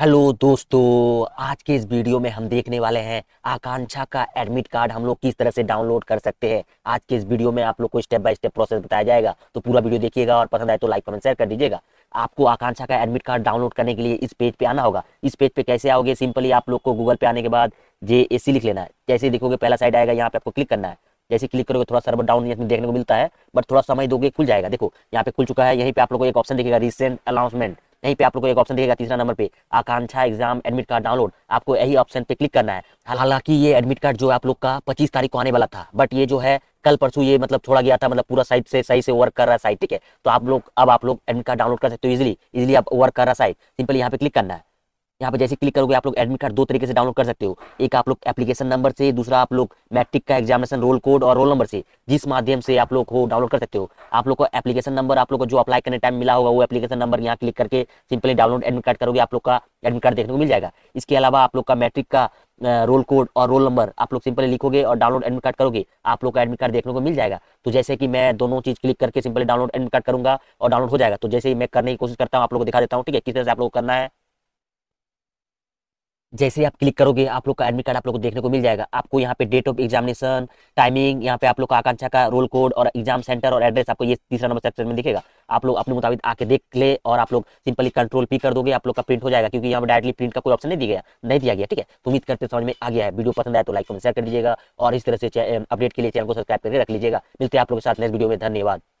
hello दोस्तों आज के इस वीडियो में हम देखने वाले हैं आकांक्षा का एडमिट कार्ड हम लोग किस तरह से डाउनलोड कर सकते हैं आज के इस वीडियो में आप लोग को स्टेप बाय स्टेप प्रोसेस बताया जाएगा तो पूरा वीडियो देखिएगा और पसंद आए तो लाइक कमेंट शेयर कर दीजिएगा आपको आकांक्षा का एडमिट कार्ड डाउनलोड करने के लिए इस पेज पे आना होगा इस पेज पे कैसे आओगे सिंपली आप लोग को गूगल पे आने के बाद जे ए लिख लेना है जैसे देखोगे पहला साइड आएगा यहाँ पे आपको क्लिक करना है जैसे क्लिक करोगे थोड़ा सर्वर डाउन यहाँ देखने को मिलता है बट थोड़ा समय दोगे खुल जाएगा देखो यहाँ पे खुल चुका है यहीं पे आप लोग को एक ऑप्शन देखेगा रिसेंट अनाउंसमेंट यहीं पे आप लोग को एक ऑप्शन दिखेगा तीसरा नंबर पे आकांक्षा एग्जाम एडमिट कार्ड डाउनलोड आपको यही ऑप्शन पे क्लिक करना है हालांकि ये एडमिट कार्ड जो आप लोग का पच्चीस तारीख को आने वाला था बट ये जो है कल परसों ये मतलब छोड़ा गया था मतलब पूरा साइट से सही से वर्क कर रहा है साइट ठीक है तो आप लोग अब आप लोग एडमिट कार्ड डाउनलोड कर सकते हो इजिली इजिली आप वर्क कर रहा है साइट सिंपल यहाँ पे क्लिक करना है यहाँ पे जैसे क्लिक करोगे आप लोग एडमिट कार्ड दो तरीके से डाउनलोड कर सकते हो एक आप लोग एप्लीकेशन नंबर से दूसरा आप लोग मैट्रिक का एग्जामिनेशन रोल कोड और रोल नंबर से जिस माध्यम से आप लोग को डाउनलोड कर सकते हो आप लोग को एप्लीकेशन नंबर आप लोग को जो अप्लाई करने टाइम मिला होगा वो एप्लीकेशन नंबर यहाँ क्लिक करके सिंपली डाउनलोड एडमिट कार्ड करोगे आप लोग का एडमिट कार्ड देखने को मिल जाएगा इसके अलावा आप लोग का मैट्रिक का रोल कोड और रोल नंबर आप लोग सिंपली लिखोगे और डाउनलोड एडमिट कार्ड करोगे आप लोग का एडमिट कार्ड देखने को मिल जाएगा तो जैसे कि मैं दोनों चीज क्लिक करके सिंपली डाउनलोड एडमिट कार्ड करूंगा और डाउनलोड हो जाएगा तो जैसे ही मैं करने की कोशिश करता हूँ आप लोग को दिखा देता हूँ ठीक है किस तरह से आप लोग करना है जैसे ही आप क्लिक करोगे आप लोग का एडमिट कार्ड आप लोग को देखने को मिल जाएगा आपको यहाँ पे डेट ऑफ एग्जामिनेशन टाइमिंग यहाँ पे आप लोग का आकांक्षा का रोल कोड और एग्जाम सेंटर और एड्रेस आपको ये तीसरा नंबर सेक्शन में दिखेगा आप लोग अपने मुताबिक आके देख ले और आप लोग सिंपली कंट्रोल पी कर दोगे आप लोग का प्रिंट हो जाएगा क्योंकि यहाँ पर डायरेक्टली प्रिंट का कोई ऑप्शन नहीं दिया गया नहीं दिया गया ठीक है तो उम्मीद करते समझ में आ गया है वीडियो पसंद आया तो लाइक कमेंट शेयर कर दीजिएगा और इस तरह से अपडेट के लिए चैनल को सब्सक्राइब करके रख लीजिएगा मिलते हैं आप लोग के साथ नेक्स्ट वीडियो में धन्यवाद